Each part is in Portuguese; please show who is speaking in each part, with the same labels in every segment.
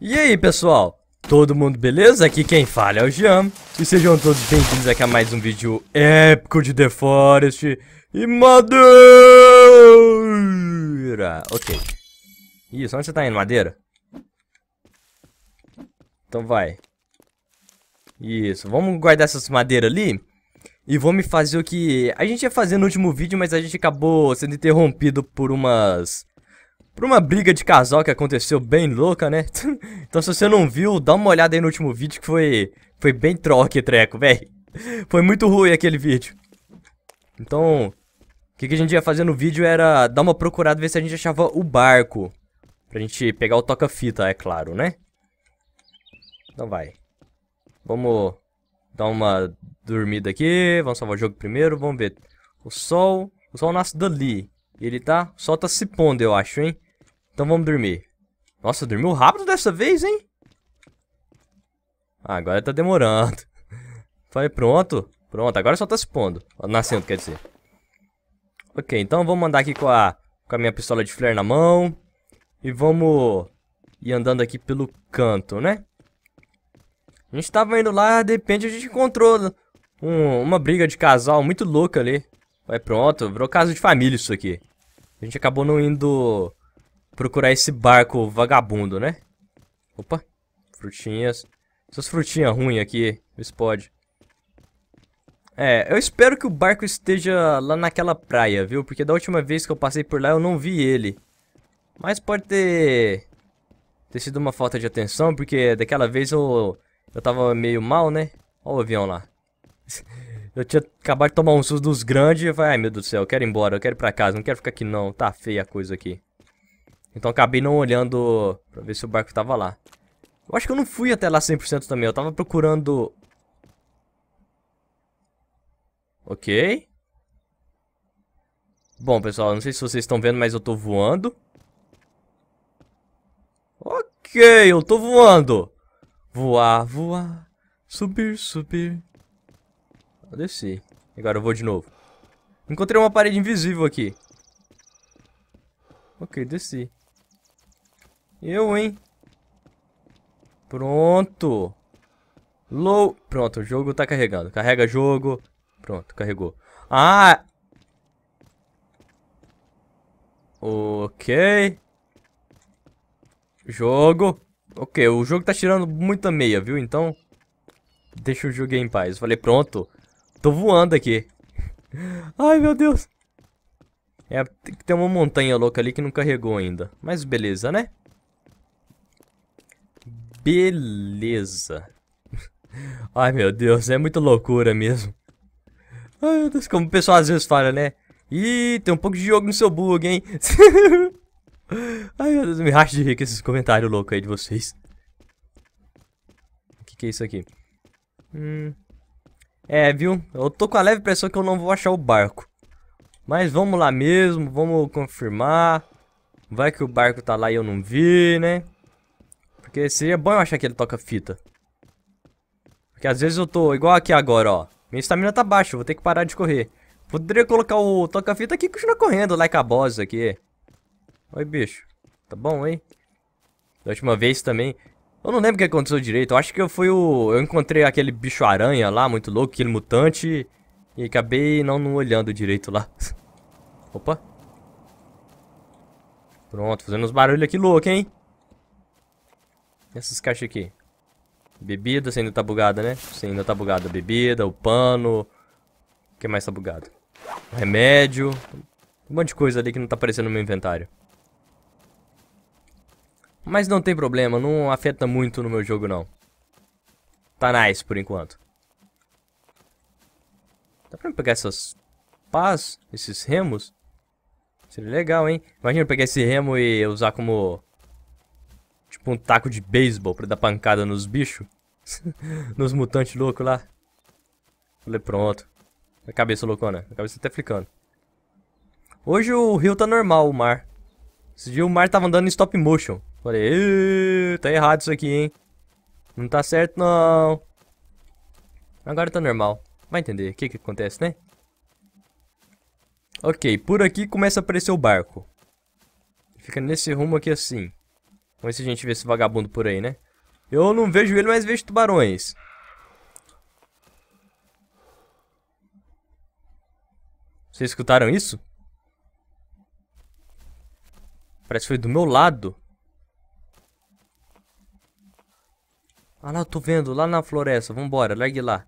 Speaker 1: E aí pessoal, todo mundo beleza? Aqui quem fala é o Jean E sejam todos bem-vindos aqui a mais um vídeo épico de The Forest E madeira Ok Isso, onde você tá indo? Madeira? Então vai Isso, vamos guardar essas madeiras ali E vamos fazer o que a gente ia fazer no último vídeo Mas a gente acabou sendo interrompido por umas Pra uma briga de casal que aconteceu bem louca, né? então se você não viu, dá uma olhada aí no último vídeo que foi, foi bem troque, treco, velho. Foi muito ruim aquele vídeo. Então, o que, que, a gente ia fazer no vídeo era dar uma procurada, ver se a gente achava o barco. Pra gente pegar o toca-fita, é claro, né? Então vai. Vamos dar uma dormida aqui, vamos salvar o jogo primeiro, vamos ver. O sol, o sol nasce dali. Ele tá, o sol tá se pondo, eu acho, hein? Então vamos dormir. Nossa, dormiu rápido dessa vez, hein? Ah, agora tá demorando. Falei, pronto. Pronto, agora só tá se pondo. Nascendo, quer dizer. Ok, então vamos andar aqui com a, com a minha pistola de flare na mão. E vamos ir andando aqui pelo canto, né? A gente tava indo lá, de repente a gente encontrou um, uma briga de casal muito louca ali. Vai pronto, virou casa de família isso aqui. A gente acabou não indo procurar esse barco vagabundo, né? Opa, frutinhas. Essas frutinhas ruins aqui, isso pode. É, eu espero que o barco esteja lá naquela praia, viu? Porque da última vez que eu passei por lá eu não vi ele. Mas pode ter... Ter sido uma falta de atenção, porque daquela vez eu... Eu tava meio mal, né? Olha o avião lá. eu tinha acabado de tomar um susto dos grandes e eu falei, ai meu Deus do céu, eu quero ir embora, eu quero ir pra casa, não quero ficar aqui não, tá feia a coisa aqui. Então acabei não olhando pra ver se o barco tava lá. Eu acho que eu não fui até lá 100% também. Eu tava procurando... Ok. Bom, pessoal, não sei se vocês estão vendo, mas eu tô voando. Ok, eu tô voando. Voar, voar. Subir, subir. Eu desci. Agora eu vou de novo. Encontrei uma parede invisível aqui. Ok, desci. Eu, hein? Pronto. Low. Pronto, o jogo tá carregando. Carrega jogo. Pronto, carregou. Ah! Ok. Jogo. Ok, o jogo tá tirando muita meia, viu? Então, deixa o jogo em paz. falei, pronto. Tô voando aqui. Ai, meu Deus. É, tem uma montanha louca ali que não carregou ainda. Mas beleza, né? Beleza. Ai, meu Deus, é muita loucura mesmo. Ai, meu Deus, como o pessoal às vezes fala, né? Ih, tem um pouco de jogo no seu bug, hein? Ai, meu Deus, me racha de rir com esses comentários loucos aí de vocês. O que, que é isso aqui? Hum... É, viu? Eu tô com a leve pressão que eu não vou achar o barco. Mas vamos lá mesmo, vamos confirmar. Vai que o barco tá lá e eu não vi, né? Porque seria bom eu achar que ele toca fita. Porque às vezes eu tô igual aqui agora, ó. Minha estamina tá baixa, vou ter que parar de correr. Poderia colocar o toca-fita aqui e continuar correndo, like a boss aqui. Oi, bicho. Tá bom, hein? Da última vez também. Eu não lembro o que aconteceu direito. Eu acho que eu fui o... Eu encontrei aquele bicho-aranha lá, muito louco, aquele mutante. E acabei não, não olhando direito lá. Opa. Pronto, fazendo uns barulhos aqui louco, hein? Essas caixas aqui. Bebida, você ainda tá bugada, né? Você ainda tá bugada. Bebida, o pano. O que mais tá bugado? Remédio. Um monte de coisa ali que não tá aparecendo no meu inventário. Mas não tem problema, não afeta muito no meu jogo não. Tá nice por enquanto. Dá pra pegar essas pás, esses remos? Seria legal, hein? Imagina pegar esse remo e usar como Tipo um taco de beisebol pra dar pancada nos bichos. nos mutantes loucos lá. Falei, pronto. a cabeça loucona. a cabeça tá até flicando. Hoje o rio tá normal, o mar. Esse dia o mar tava andando em stop motion. Falei, tá errado isso aqui, hein. Não tá certo, não. Agora tá normal. Vai entender o que que acontece, né? Ok, por aqui começa a aparecer o barco. Fica nesse rumo aqui assim. Vamos ver se a gente vê esse vagabundo por aí, né? Eu não vejo ele, mas vejo tubarões. Vocês escutaram isso? Parece que foi do meu lado. Ah lá, eu tô vendo, lá na floresta. Vambora, largue lá.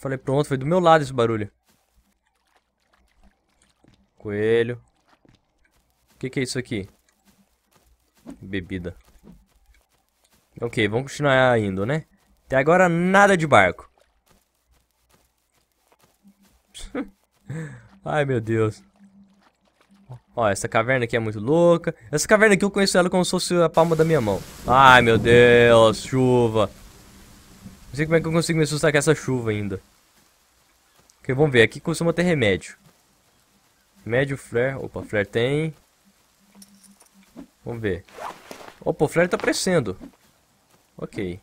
Speaker 1: Falei pronto, foi do meu lado esse barulho. Coelho. O que, que é isso aqui? Bebida. Ok, vamos continuar indo, né? Até agora nada de barco. Ai, meu Deus. Ó, essa caverna aqui é muito louca. Essa caverna aqui eu conheço ela como se fosse a palma da minha mão. Ai, meu Deus, chuva. Não sei como é que eu consigo me assustar com essa chuva ainda. Ok, vamos ver. Aqui costuma ter remédio. Remédio, flare. Opa, flare tem. Vamos ver. Opa, o flare tá aparecendo. Ok.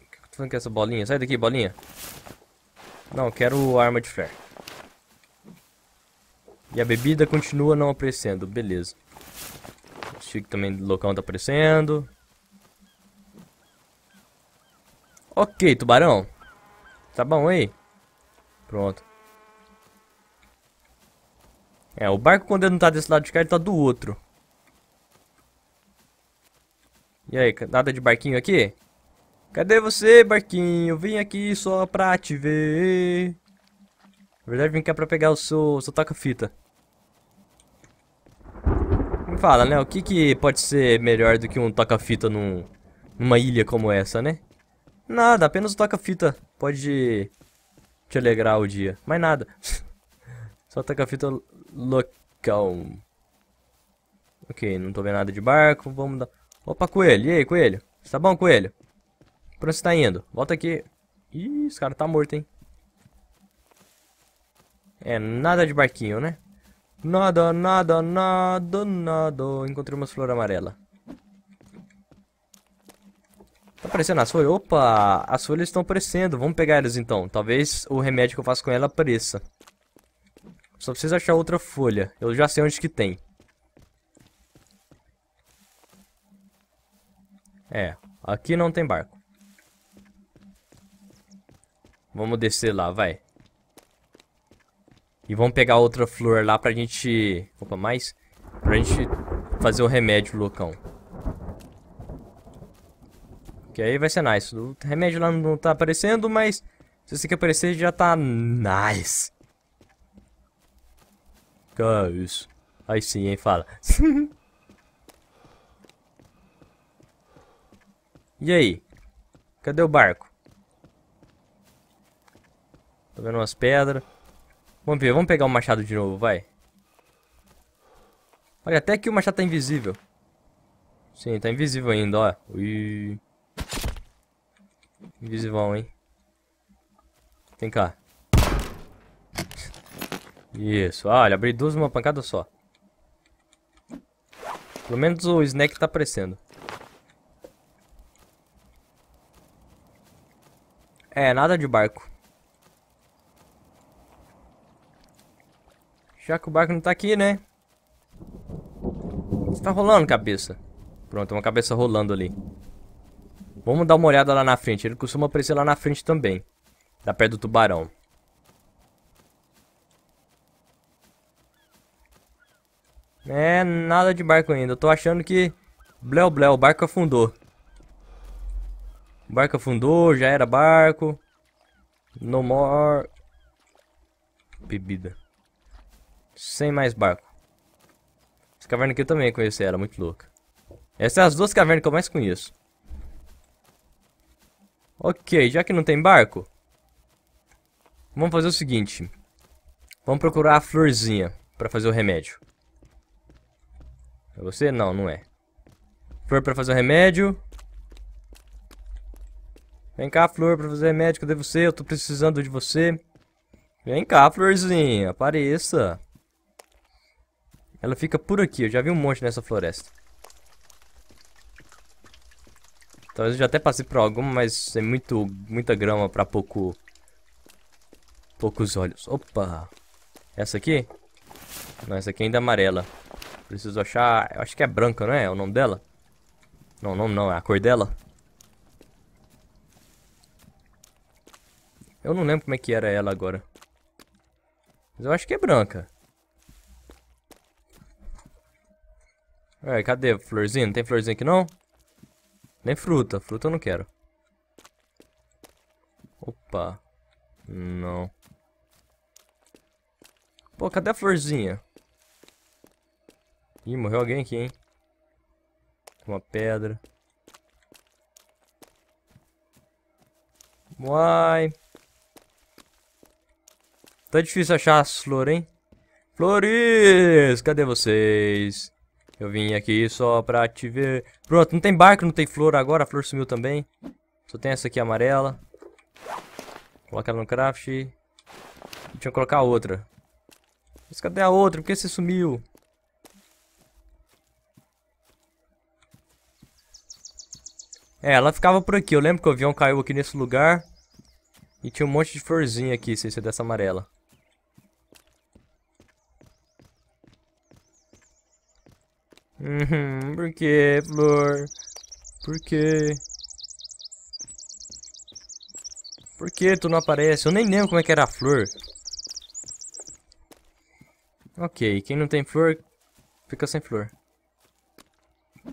Speaker 1: O que falando é com essa bolinha? Sai daqui, bolinha. Não, quero arma de flare. E a bebida continua não aparecendo. Beleza. O Chico também do local tá aparecendo. Ok, tubarão. Tá bom aí? Pronto. É, o barco quando ele não tá desse lado de cá, ele tá do outro. E aí, nada de barquinho aqui? Cadê você, barquinho? Vim aqui só pra te ver. Na verdade, vim cá pra pegar o seu, seu toca fita Me fala, né? O que, que pode ser melhor do que um toca-fita num, numa ilha como essa, né? Nada, apenas o toca-fita pode te alegrar o dia. Mais nada. Só toca-fita local. Ok, não tô vendo nada de barco. Vamos dar... Opa, coelho. E aí, coelho? Você tá bom, coelho? Pra onde você tá indo? Volta aqui. Ih, esse cara tá morto, hein? É, nada de barquinho, né? Nada, nada, nada, nada. Encontrei umas flores amarelas. Tá aparecendo as folhas? Opa! As folhas estão aparecendo. Vamos pegar elas então. Talvez o remédio que eu faço com ela apareça. Só preciso achar outra folha. Eu já sei onde que tem. É, aqui não tem barco. Vamos descer lá, vai. E vamos pegar outra flor lá pra gente... Opa, mais? Pra gente fazer o remédio loucão. Que aí vai ser nice. O remédio lá não tá aparecendo, mas... Se você quer aparecer, já tá nice. Que é ah, isso? Aí sim, hein? Fala. e aí? Cadê o barco? Tô vendo umas pedras. Vamos ver, vamos pegar o machado de novo, vai. Olha, até que o machado tá invisível. Sim, tá invisível ainda, ó. Ui. Invisivão, hein. Vem cá. Isso. Ah, ele abriu duas uma pancada só. Pelo menos o snack tá aparecendo. É, nada de barco. Já que o barco não tá aqui, né? O que tá rolando, cabeça? Pronto, uma cabeça rolando ali. Vamos dar uma olhada lá na frente. Ele costuma aparecer lá na frente também. Da tá perto do tubarão. É, nada de barco ainda. Eu tô achando que... Bleu, bleu, o barco afundou. O barco afundou, já era barco. No more... Bebida. Sem mais barco. Essa caverna aqui eu também conheci ela, muito louca. Essas são as duas cavernas que eu mais conheço. Ok, já que não tem barco... Vamos fazer o seguinte. Vamos procurar a florzinha para fazer o remédio. É você? Não, não é. Flor pra fazer o remédio. Vem cá, Flor, pra fazer remédio. Cadê você? Eu tô precisando de você. Vem cá, Florzinha. Apareça. Ela fica por aqui. Eu já vi um monte nessa floresta. Talvez eu já até passei por alguma, mas é muito, muita grama pra pouco... Poucos olhos. Opa! Essa aqui? Não, essa aqui é ainda é amarela. Preciso achar... Eu acho que é branca, não é? É o nome dela? Não, não, não. É a cor dela? Eu não lembro como é que era ela agora. Mas eu acho que é branca. Ué, cadê florzinha? Não tem florzinha aqui não? Nem fruta. Fruta eu não quero. Opa. Não. Pô, cadê a florzinha? Ih, morreu alguém aqui, hein? Uma pedra. Uai. Tá difícil achar as flores, hein? Flores! Cadê vocês? Eu vim aqui só pra te ver. Pronto, não tem barco, não tem flor agora. A flor sumiu também. Só tem essa aqui amarela. Coloca ela no craft. Deixa eu colocar a outra. Mas cadê a outra? Por que você sumiu? É, ela ficava por aqui. Eu lembro que o avião caiu aqui nesse lugar. E tinha um monte de florzinha aqui, se ser dessa amarela. Uhum, por que, flor? Por que? Por que tu não aparece? Eu nem lembro como é que era a flor. Ok, quem não tem flor, fica sem flor.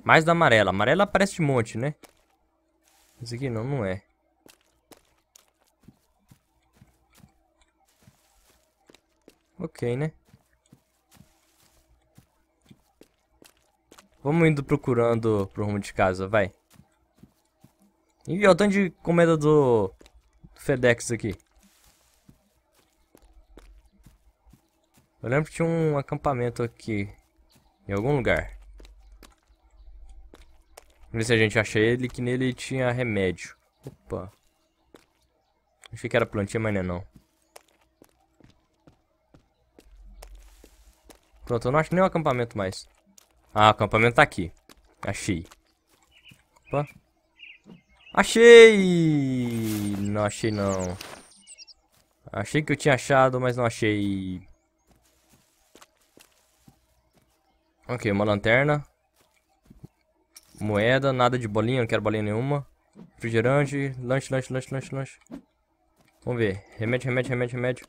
Speaker 1: Mais da amarela. Amarela aparece de monte, né? Esse aqui não, não é. Ok, né? Vamos indo procurando pro rumo de casa, vai. E o tanto de comida do, do FedEx aqui. Eu lembro que tinha um acampamento aqui. Em algum lugar. Vamos ver se a gente acha ele, que nele tinha remédio. Opa. Achei que era plantinha, mas não é não. Pronto, eu não acho nem o acampamento mais. Ah, o acampamento tá aqui. Achei. Opa. Achei! Não achei não. Achei que eu tinha achado, mas não achei. Ok, uma lanterna. Moeda, nada de bolinha, não quero bolinha nenhuma. Refrigerante, lanche, lanche, lanche, lanche, lanche. Vamos ver. Remédio, remédio, remédio, remédio.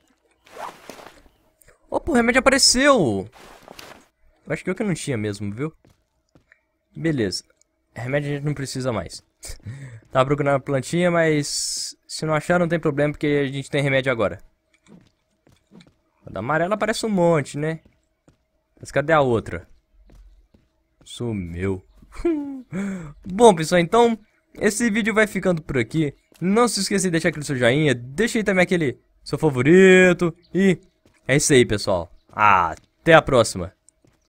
Speaker 1: Opa, o remédio apareceu! Acho que eu que não tinha mesmo, viu? Beleza. Remédio a gente não precisa mais. Tava procurando a plantinha, mas... Se não achar, não tem problema, porque a gente tem remédio agora. A da amarela aparece um monte, né? Mas cadê a outra? Sumiu. Bom, pessoal, então esse vídeo vai ficando por aqui. Não se esqueça de deixar aquele seu joinha, deixa aí também aquele seu favorito. E é isso aí, pessoal. Até a próxima.